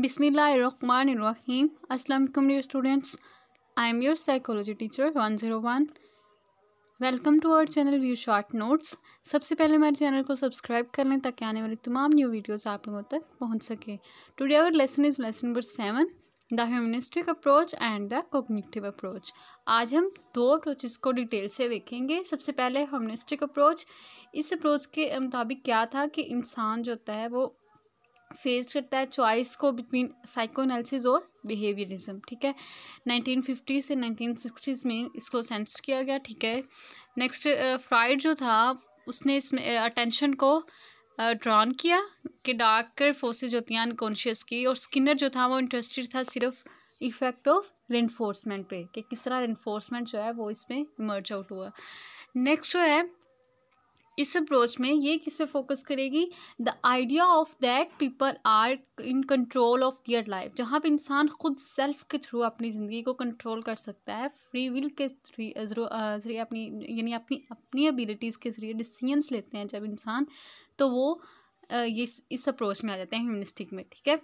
बिसमीम् असलम dear students I am your psychology teacher one zero one welcome to our channel view short notes सबसे पहले हमारे channel को subscribe कर लें ताकि आने वाली तमाम न्यू वीडियोस आप लोगों तक पहुंच सके today our lesson is lesson number seven the humanistic approach and the cognitive approach आज हम दो अप्रोचेस को डिटेल से देखेंगे सबसे पहले ह्यूमनिस्टिक अप्रोच इस अप्रोच के मुताबिक क्या था कि इंसान जो होता है वो फेस करता है चॉइस को बिटवीन साइकोनालिसिस और बिहेवियरिज्म ठीक है 1950 से 1960s में इसको सेंस किया गया ठीक है नेक्स्ट फ्राइड जो था उसने इसमें अटेंशन को ड्रॉन किया कि डार्कर फोर्सेज होती हैं अनकॉन्शियस की और स्किनर जो था वो इंटरेस्टेड था सिर्फ इफ़ेक्ट ऑफ रेनफोर्समेंट पे कि किस तरह रेनफोर्समेंट जो है वो इसमें इमर्ज आउट हुआ नेक्स्ट जो है इस अप्रोच में ये किस पे फोकस करेगी the idea of that people are in control of their life जहाँ पे इंसान खुद सेल्फ के थ्रू अपनी ज़िंदगी को कंट्रोल कर सकता है फ्री विल के जरिए अपनी यानी अपनी अपनी एबिलिटीज़ के ज़रिए डिसीजंस लेते हैं जब इंसान तो वो ये इस अप्रोच में आ जाते हैं ह्यूमनिस्टिक में ठीक है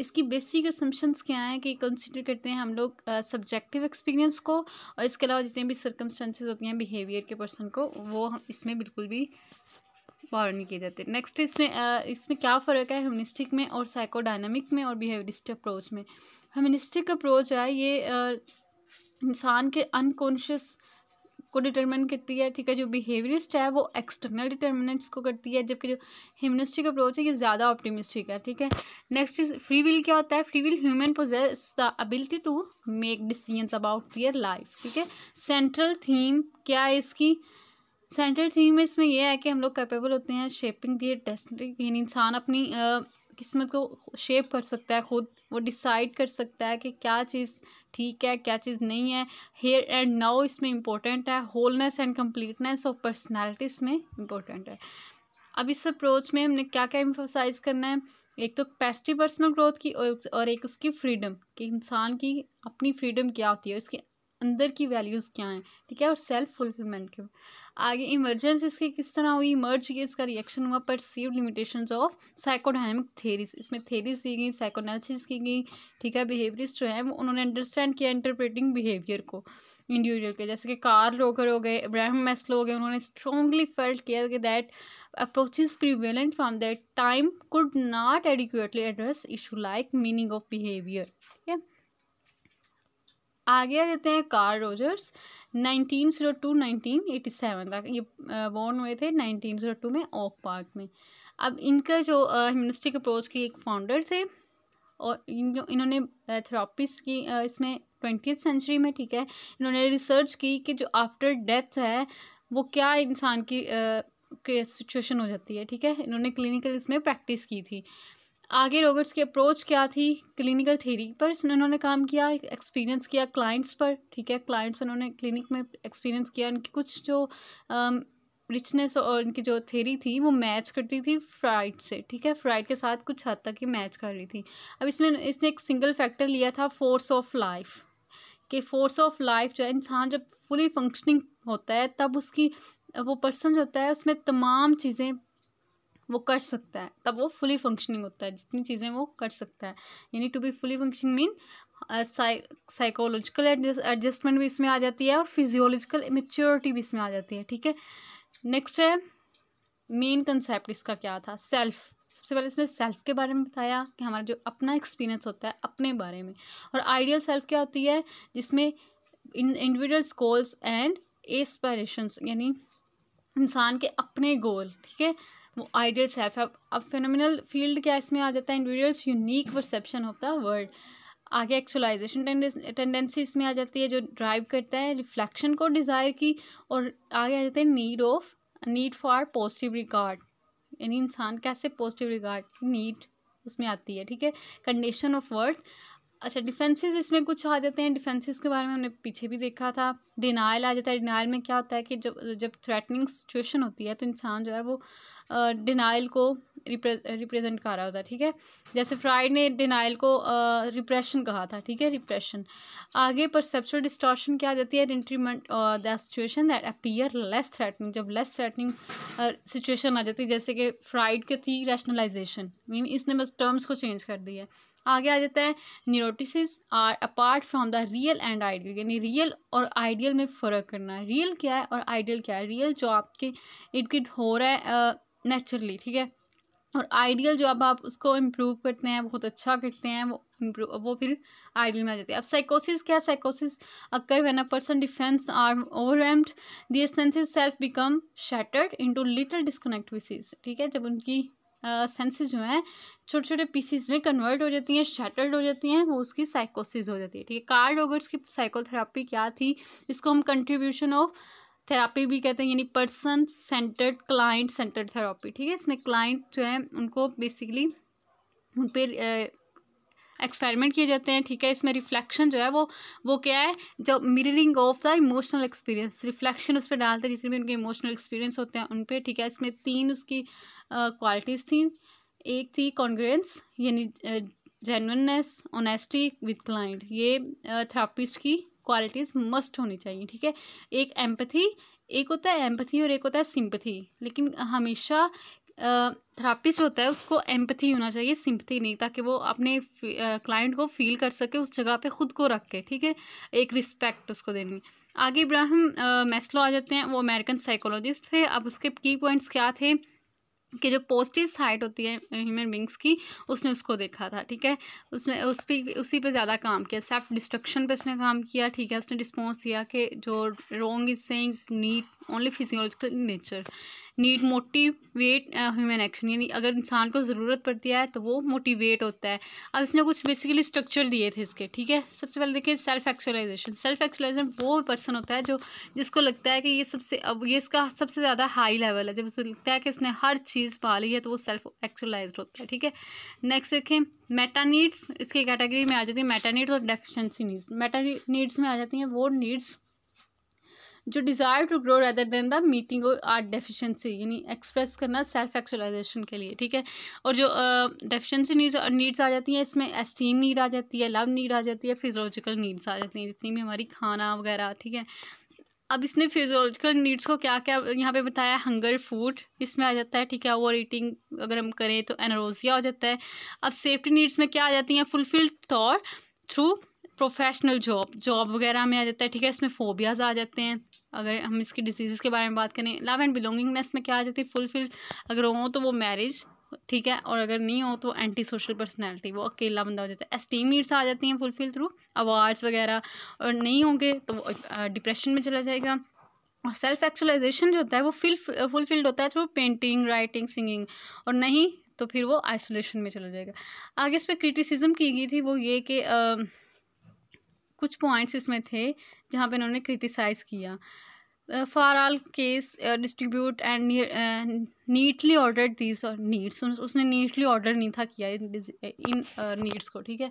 इसकी बेसिक असम्पन्स क्या हैं कि कंसिडर करते हैं हम लोग सब्जेक्टिव एक्सपीरियंस को और इसके अलावा जितने भी सर्कमस्टेंसेज होती हैं बिहेवियर के पर्सन को वो हम इसमें बिल्कुल भी बॉर नहीं किए जाते नेक्स्ट इसमें uh, इसमें क्या फ़र्क है ह्यूमनिस्टिक में और साइकोडाइनमिक में और बिहेवियरिस्टिक अप्रोच में ह्यूमनिस्टिक अप्रोच है ये इंसान के अनकॉन्शियस को डिटरमिन करती है ठीक है जो बिहेवियरिस्ट है वो एक्सटर्नल डिटर्मिनेंट्स को करती है जबकि जो ह्यूमनिस्टिक अप्रोच है ये ज़्यादा ऑप्टिमिस्टिक है ठीक है नेक्स्ट इज फ्री विल क्या होता है free will human possess the ability to make decisions about their life ठीक है सेंट्रल थीम क्या है इसकी सेंट्रल थीम इसमें यह है कि हम लोग कैपेबल होते हैं शेपिंग दियर डेस्टिनी इंसान अपनी uh, किस्मत को शेप कर सकता है खुद वो डिसाइड कर सकता है कि क्या चीज़ ठीक है क्या चीज़ नहीं है हेयर एंड नाउ इसमें इम्पोर्टेंट है wholeness and completeness of personality इसमें इम्पोर्टेंट है अब इस अप्रोच में हमने क्या क्या इम्फोसाइज करना है एक तो कैपेसिटी पर्सनल ग्रोथ की और एक उसकी फ्रीडम कि इंसान की अपनी फ्रीडम क्या होती है उसकी अंदर की वैल्यूज़ क्या हैं ठीक है और सेल्फ फुलफिलमेंट के आगे इमरजेंस इसकी किस तरह हुई इमर्ज की इसका रिएक्शन हुआ perceive limitation of psychodynamic theories इसमें थेरीज की गई साइकोनालिस की गई ठीक है बिहेवियरिस्ट जो है वो उन्होंने अंडरस्टैंड किया इंटरप्रेटिंग बिहेवियर को इंडिविजुअल के जैसे कि कार लोकर हो गए इब्राहिम मेस्लो हो गए उन्होंने स्ट्रॉन्गली फेल्ट किया कि that approach prevalent from that time could not adequately address issue like meaning of behaviour ठीक है आगे आ जाते हैं Carl Rogers nineteen nineteen zero two eighty seven तक ये बॉर्न हुए थे नाइनटीन जीरो टू में ओक पार्क में अब इनका जो ह्यूमनिस्टिक अप्रोच के एक फाउंडर थे और इन इन्होंने थेरापिस्ट की इसमें ट्वेंटी सेंचुरी में ठीक है इन्होंने रिसर्च की कि जो आफ्टर डेथ है वो क्या इंसान की सिचुएशन हो जाती है ठीक है इन्होंने क्लिनिकल इसमें प्रैक्टिस की थी आगे रॉबर्ट्स की अप्रोच क्या थी क्लिनिकल थेरी पर उन्होंने काम किया एक्सपीरियंस किया क्लाइंट्स पर ठीक है क्लाइंट्स उन्होंने क्लिनिक में एक्सपीरियंस किया उनकी कुछ जो रिचनेस और उनकी जो थेरी थी वो मैच करती थी फ्राइड से ठीक है फ्राइड के साथ कुछ हद तक ही मैच कर रही थी अब इसमें इसने एक सिंगल फैक्टर लिया था फोर्स ऑफ लाइफ कि फोर्स ऑफ लाइफ जो है इंसान जब फुली फंक्शनिंग होता है तब उसकी वो पर्सन जो होता है उसमें तमाम चीज़ें वो कर सकता है तब वो फुली फंक्शनिंग होता है जितनी चीज़ें वो कर सकता है यानी to be fully functioning mean psychological adjustment भी इसमें आ जाती है और फिजियोलॉजिकल मेच्योरिटी भी इसमें आ जाती है ठीक है नेक्स्ट है मेन कंसेप्ट इसका क्या था सेल्फ सबसे पहले इसने सेल्फ के बारे में बताया कि हमारा जो अपना एक्सपीरियंस होता है अपने बारे में और आइडियल सेल्फ क्या होती है जिसमें इंडिविजुअल्स गोल्स एंड एस्पायरेशंस यानी इंसान के अपने गोल ठीक है वो आइडियल सेल्फ है अब फिनोमिनल फील्ड क्या इसमें आ जाता है individuals unique perception of the world आगे एक्चुअलाइजेशन टेंडेंसी इसमें आ जाती है जो ड्राइव करता है रिफ्लेक्शन को डिज़ायर की और आगे आ जाते हैं need of need for positive regard यानी इंसान कैसे पॉजिटिव रिकॉर्ड नीड उसमें आती है ठीक है कंडीशन ऑफ वर्ड अच्छा डिफेंसेस इसमें कुछ आ जाते हैं डिफेंसेस के बारे में हमने पीछे भी देखा था डिनाइल आ जाता है डिनाइल में क्या होता है कि जब जब थ्रेटनिंग सिचुएशन होती है तो इंसान जो है वो डिनाइल को रिप्रेजेंट कर रहा होता है ठीक है जैसे फ्राइड ने डिनाइल को रिप्रेशन कहा था ठीक है रिप्रेशन आगे परसेप्चुअल डिस्टॉर्शन क्या आ जाती है इंट्रीमेंट the situation that appear less threatening जब लेस थ्रेटनिंग सिचुएशन आ जाती है जैसे कि फ्राइड की थी रैशनलाइजेशन मीन इसने बस टर्म्स को चेंज कर दिया है आगे आ जाता है neurosis are apart from the real and ideal यानी रियल और आइडियल में फ़र्क करना रियल क्या है और आइडियल क्या है रियल जो आपके इर्द गिर्द हो रहा है नेचुरली ठीक है और आइडियल जो अब आप उसको इम्प्रूव करते हैं बहुत अच्छा करते हैं वो इम्प्रूव वो फिर आइडियल में आ जाती है अब साइकोसिस क्या साइकोसिस occur when a person defence are overwhelmed their senses self become shattered into little disconnect pieces ठीक है जब उनकी सेंसेस जो हैं छोटे छोटे पीसीज में कन्वर्ट हो जाती हैं शटल्ड हो जाती हैं वो उसकी साइकोसिस हो जाती है ठीक है कार्ड ओगर्स की साइकोथेरापी क्या थी इसको हम कंट्रीब्यूशन ऑफ थेरापी भी कहते हैं यानी person centred client centred therapy ठीक है इसमें क्लाइंट जो है उनको बेसिकली उन पर एक्सपेरिमेंट किए जाते हैं ठीक है इसमें रिफ्लेक्शन जो है वो वो क्या है जो mirroring of the emotional experience reflection उस पर डालते हैं जिसमें भी उनके इमोशनल एक्सपीरियंस होते हैं उन पर ठीक है इसमें तीन उसकी क्वालिटीज़ uh, थी एक थी कॉन्ग्रेंस यानी जेनवननेस ऑनेस्टी विद क्लाइंट ये थेरापिस्ट uh, की क्वालिटीज़ मस्ट होनी चाहिए ठीक है एक एम्पथी एक होता है एम्पथी और एक होता है सिंपथी लेकिन हमेशा थेरापिस्ट होता है उसको एम्पथी होना चाहिए सिंपथी नहीं ताकि वो अपने क्लाइंट को फील कर सके उस जगह पे खुद को रख के ठीक है एक रिस्पेक्ट उसको देनी आगे इब्राहिम मैस्लो आ जाते हैं वो अमेरिकन साइकोलॉजिस्ट थे अब उसके की पॉइंट्स क्या थे कि जो पॉजिटिव साइड होती है ह्यूमन बींग्स की उसने उसको देखा था ठीक है उसने उस पर उसी पे ज़्यादा काम किया सेल्फ डिस्ट्रक्शन पे उसने काम किया ठीक है उसने रिस्पॉन्स दिया कि जो wrong is saying need only physiological nature need motivate human action यानी अगर इंसान को ज़रूरत पड़ती है तो वो मोटिवेट होता है अब इसने कुछ बेसिकली स्ट्रक्चर दिए थे इसके ठीक है सबसे पहले देखिए सेल्फ एक्चुअलाइजेशन सेल्फ एक्चुअलाइजेशन वो पर्सन होता है जो जिसको लगता है कि ये सबसे अब ये इसका सबसे ज़्यादा हाई लेवल है जब उसको लगता है कि उसने हर चीज़ पा ली है तो वो सेल्फ एक्चुअलाइज होता है ठीक है नेक्स्ट देखें मेटा नीड्स इसकी कैटेगरी में आ जाती है मेटा नीड्स और डेफिशेंसी नीड्स मेटा नीड्स में आ जाती हैं वो नीड्स जो desire to grow rather than the meeting are deficiency यानी एक्सप्रेस करना सेल्फ एक्चुअलाइजेशन के लिए ठीक है और जो डेफिशिएंसी नीड्स नीड्स आ जाती हैं इसमें एस्टीम नीड आ जाती है लव नीड आ जाती है फिजोलॉजिकल नीड्स आ जाती हैं जितनी भी हमारी खाना वगैरह ठीक है अब इसने फिजोलॉजिकल नीड्स को क्या क्या यहाँ पे बताया हंगर फूड इसमें आ जाता है ठीक है ओवर ईटिंग अगर हम करें तो एनरोजिया हो जाता है अब सेफ्टी नीड्स में क्या आ जाती हैं fulfilled thought through professional job job वगैरह में आ जाता है ठीक है इसमें फोबियाज आ जाते हैं अगर हम इसकी डिजीज़ के बारे में बात करें लव एंड बिलोंगिंगनेस में क्या आ जाती है फुलफिल अगर हो तो वो मैरिज ठीक है और अगर नहीं हो तो एंटी सोशल पर्सनैलिटी वो अकेला बंदा हो जाता है एस्टीम नीड्स आ जाती हैं फुलफिल थ्रू अवार्ड्स वगैरह और नहीं होंगे तो डिप्रेशन में चला जाएगा और सेल्फ एक्चुअलाइजेशन जो होता है वो फिल फुलफिल्ड होता है थ्रू पेंटिंग राइटिंग सिंगिंग और नहीं तो फिर वो आइसोलेशन में चला जाएगा आगे इस पर क्रिटिसिज्म की गई थी वो ये कि कुछ पॉइंट्स इसमें थे जहाँ पे इन्होंने क्रिटिसाइज़ किया for all case distribute and neatly order these needs उसने नीटली ऑर्डर नहीं था किया इन नीड्स uh, को ठीक है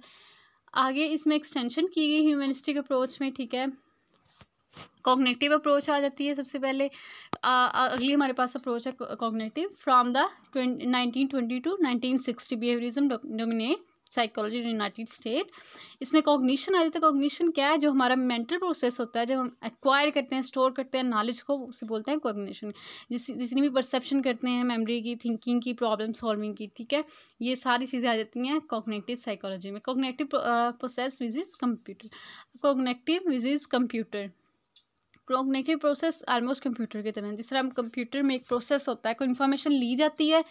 आगे इसमें एक्सटेंशन की गई ह्यूमनिस्टिक अप्रोच में ठीक है कॉग्नेटिव अप्रोच आ जाती है सबसे पहले अगली हमारे पास अप्रोच है cognitive from the nineteen twenty to nineteen sixty behaviourism dominate psychology United State इसमें कॉग्निशन आ जाता है कॉग्निशन क्या है जो हमारा मेंटल प्रोसेस होता है जब हम एक्वायर करते हैं स्टोर करते हैं नॉलेज को उसे बोलते हैं कॉग्निशन जिस जितनी भी परसेप्शन करते हैं मेमोरी की थिंकिंग की प्रॉब्लम सॉल्विंग की ठीक है ये सारी चीज़ें आ जाती हैं कॉग्नेटिव साइकोलॉजी में cognitive process which is computer cognitive is computer cognitive process almost computer की तरह जिस तरह हम कंप्यूटर में एक प्रोसेस होता है कोई इन्फॉर्मेशन ली जाती है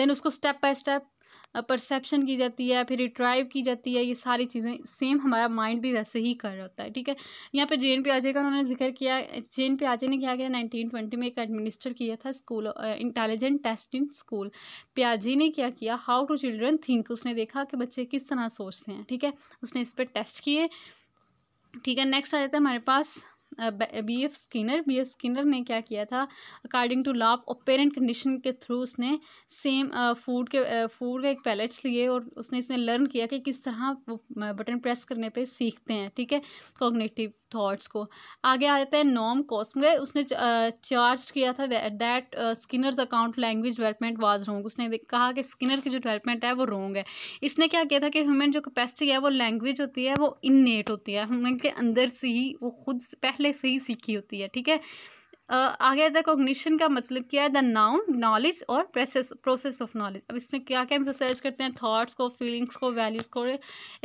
देन उसको स्टेप बाय स्टेप परसेप्शन की जाती है फिर रिट्राइव की जाती है ये सारी चीज़ें सेम हमारा माइंड भी वैसे ही कर रहा होता है ठीक है यहाँ पे जे एन प्याजे का उन्होंने जिक्र किया जे एन प्याजे ने क्या किया नाइनटीन ट्वेंटी में एक एडमिनिस्टर किया था school intelligent test in school प्याजे ने क्या किया हाउ टू चिल्ड्रन थिंक उसने देखा कि बच्चे किस तरह सोचते हैं ठीक है उसने इस पर टेस्ट किए ठीक है नेक्स्ट आ जाता है हमारे पास B F Skinner B F Skinner ने क्या किया था अकॉर्डिंग टू लॉ और पेरेंट कंडीशन के थ्रू उसने सेम फूड के फूड का एक पैलेट्स लिए और उसने इसमें लर्न किया कि किस तरह वो बटन प्रेस करने पे सीखते हैं ठीक है कॉग्नेटिव थॉट्स को आगे आ जाता है नॉम कॉस्मे उसने चार्ज किया था that Skinner's account language development was wrong उसने कहा कि स्किनर की जो डेवलपमेंट है वो रोंग है इसने क्या किया था कि ह्यूमन जो कैपेसिटी है वो लैंग्वेज होती है वो इन होती है ह्यूमन के अंदर से ही वो खुद पहले पहले से ही सीखी होती है ठीक है आगे आता है कॉग्निशन का मतलब क्या है द नाउन नॉलेज और प्रोसेस प्रोसेस ऑफ नॉलेज अब इसमें क्या क्या एम्फोसाइज करते हैं थॉट्स को फीलिंग्स को वैल्यूज़ को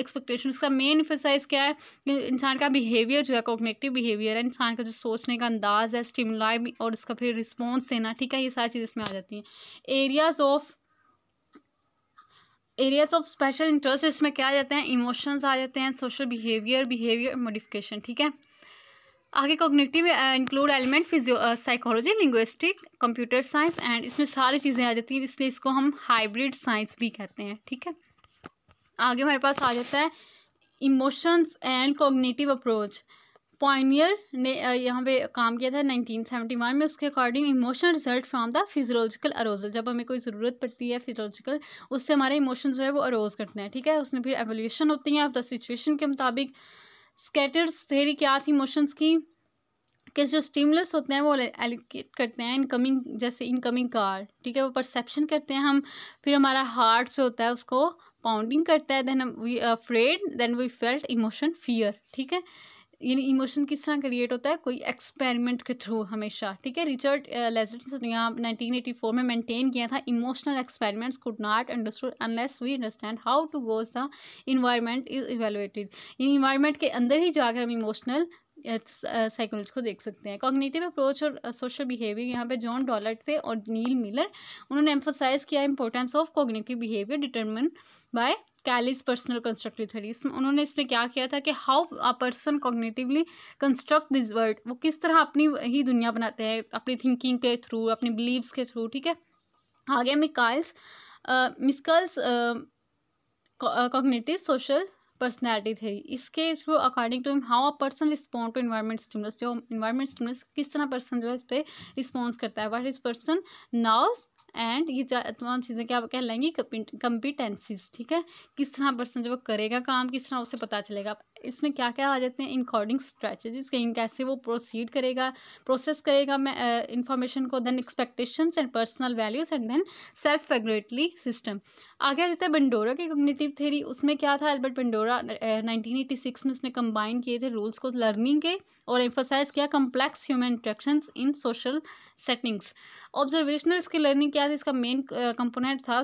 एक्सपेक्टेशन का मेन एम्फोसाइज क्या है इंसान का बिहेवियर जो है कॉग्नेटिव बिहेवियर है इंसान का जो सोचने का अंदाज है स्टिमुलाई और उसका फिर रिस्पॉन्स देना ठीक है ये सारी चीज़ इसमें आ जाती हैं areas of areas of special interest इसमें क्या आ जाते हैं इमोशंस आ जाते हैं सोशल बिहेवियर बिहेवियर मोडिफिकेशन ठीक है आगे cognitive include element physio psychology linguistic computer science and इसमें सारी चीज़ें आ जाती हैं इसलिए इसको हम हाइब्रिड साइंस भी कहते हैं ठीक है आगे हमारे पास आ जाता है emotions and cognitive approach pioneer ने uh, यहाँ पे काम किया था 1971 में उसके according emotional result from the physiological arousal जब हमें कोई ज़रूरत पड़ती है फिजोलॉजिकल उससे हमारे इमोशन जो है वो अरोज करते हैं ठीक है उसमें फिर एवोल्यूशन होती है ऑफ द सिचुएशन के मुताबिक स्केटर्स थेरी क्या थी मोशंस की कि जो स्टीमलेस होते हैं वो एलिकेट करते हैं इनकमिंग जैसे इनकमिंग कार ठीक है वो परसेप्शन करते हैं हम फिर हमारा हार्ट जो होता है उसको पाउंडिंग करता है then we afraid then we felt emotion fear ठीक है यानी इमोशन किस तरह क्रिएट होता है कोई एक्सपेरिमेंट के थ्रू हमेशा ठीक है रिचर्ड लेजर्ट यहाँ नाइनटीन एटी फोर में मेनटेन किया था emotional experiments could not understood unless we understand how to goes the environment is evaluated यानी इन्वायरमेंट के अंदर ही जाकर हम इमोशनल साइकोलॉजी को देख सकते हैं कॉग्निटिव अप्रोच और सोशल बिहेवियर यहाँ पे जॉन डॉलर्ट थे और नील मिलर उन्होंने एम्फोसाइज किया importance of cognitive behaviour determine by Kelly's personal constructive theory इसमें उन्होंने इसमें क्या किया था कि how a person cognitively construct this world वो किस तरह अपनी ही दुनिया बनाते हैं अपनी थिंकिंग के थ्रू अपनी बिलीव्स के थ्रू ठीक है आगे Mischel's Mischel's cognitive social personality theory इसके through according to him how a person respond to environment stimulus जो इन्वायरमेंट स्टिमुलस किस तरह पर्सन जो है इस पर रिस्पॉन्स करता है what is person knows and ये तमाम चीज़ें क्या कहलाएंगी कंपिटेंसीज ठीक है किस तरह पर्सन जो करेगा काम किस तरह उसे पता चलेगा इसमें क्या क्या आ जाते हैं इनकॉर्डिंग स्ट्रैटेजीज कहीं कैसे वो प्रोसीड करेगा प्रोसेस करेगा मैं इंफॉर्मेशन को then expectations and personal values and then self regulatory system आगे आ जाता है बंडोरा की कम्युनिटिव थेरी उसमें क्या था एल्बर्ट बंडोरा नाइनटीन में उसने कंबाइन किए थे रूल्स को लर्निंग के और एम्फोसाइज किया complex human interaction in social settings observational skill learning क्या थी इसका मेन कंपोनेंट था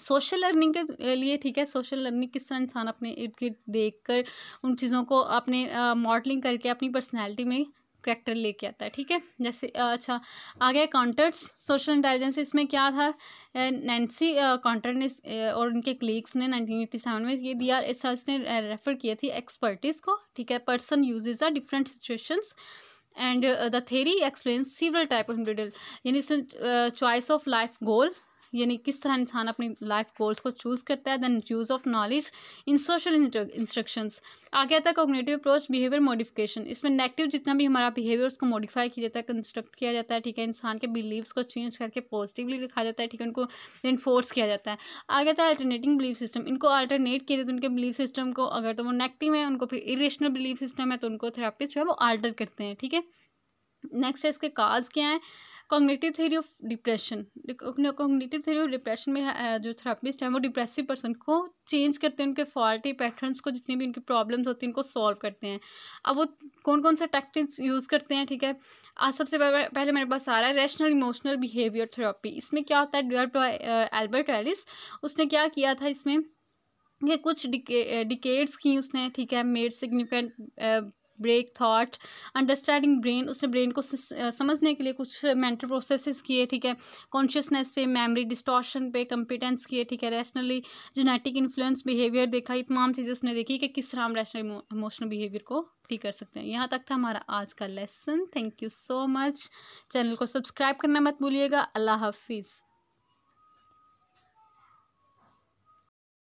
सोशल लर्निंग के लिए ठीक है सोशल लर्निंग किस तरह इंसान अपने इर्द गिर्द देख कर उन चीज़ों को अपने मॉडलिंग करके अपनी पर्सनैलिटी में करेक्टर लेके आता है ठीक है जैसे अच्छा आ गया कॉन्टर्ट्स सोशल इंटेलिजेंस इसमें क्या था नैन्सी काउंटर ने और उनके क्लीग्स ने 1987 में ये दिया रिसर्च ने रेफर किया थी एक्सपर्टिस को ठीक है person uses the different situations and the theory explain several type of individual यानी चॉइस ऑफ लाइफ गोल यानी किस तरह इंसान अपनी लाइफ गोल्स को चूज़ करता है then use of knowledge in social instructions आगे आता है कोग्नेटिव अप्रोच बिहेवियर मॉडिफिकेशन इसमें नेगेटिव जितना भी हमारा बिहेवियर उसको मॉडिफाई किया जाता है कंस्ट्रक्ट किया जाता है ठीक है इंसान के बिलीव्स को चेंज करके पॉजिटिवली रखा जाता है ठीक है उनको इन्फोर्स किया जाता है आगे आता है अल्टरनेटिंग बिलीव सिस्टम इनको अल्टरनेट किया जाता है उनके बिलीव सिस्टम को अगर तो वो नेगेटिव है उनको फिर इरेशनल बिलीव सिस्टम है तो उनको थेरापिस्ट जो है वो आल्टर करते हैं ठीक है नेक्स्ट है इसके काज क्या है cognitive theory of depression cognitive theory of depression में जो थेरापिस्ट है वो डिप्रेसिव पर्सन को चेंज करते हैं उनके फॉल्टी पैटर्न्स को जितनी भी उनकी प्रॉब्लम्स होती हैं उनको सॉल्व करते हैं अब वो कौन कौन सा टैक्टिक्स यूज़ करते हैं ठीक है आज सबसे पहले मेरे पास आ रहा है रैशनल इमोशनल बिहेवियर थेरापी इसमें क्या होता है डेवलप्ड एल्बर्ट एलिस उसने क्या किया था इसमें ये कुछ डिके डिकेड्स की उसने ठीक है made significant breakthrough understanding brain उसने ब्रेन को समझने के लिए कुछ मेंटल प्रोसेसेस किए ठीक है कॉन्शियसनेस पे मेमोरी डिस्टोशन पे कम्पिटेंस किए ठीक है रैशनली जेनेटिक इन्फ्लुएंस बिहेवियर देखा ये तमाम चीज़ें उसने देखी कि किस तरह हम रैशनल इमोशनल बिहेवियर को ठीक कर सकते हैं यहाँ तक था हमारा आज का lesson thank you so much channel को सब्सक्राइब करना मत भूलिएगा अल्लाह हाफिज़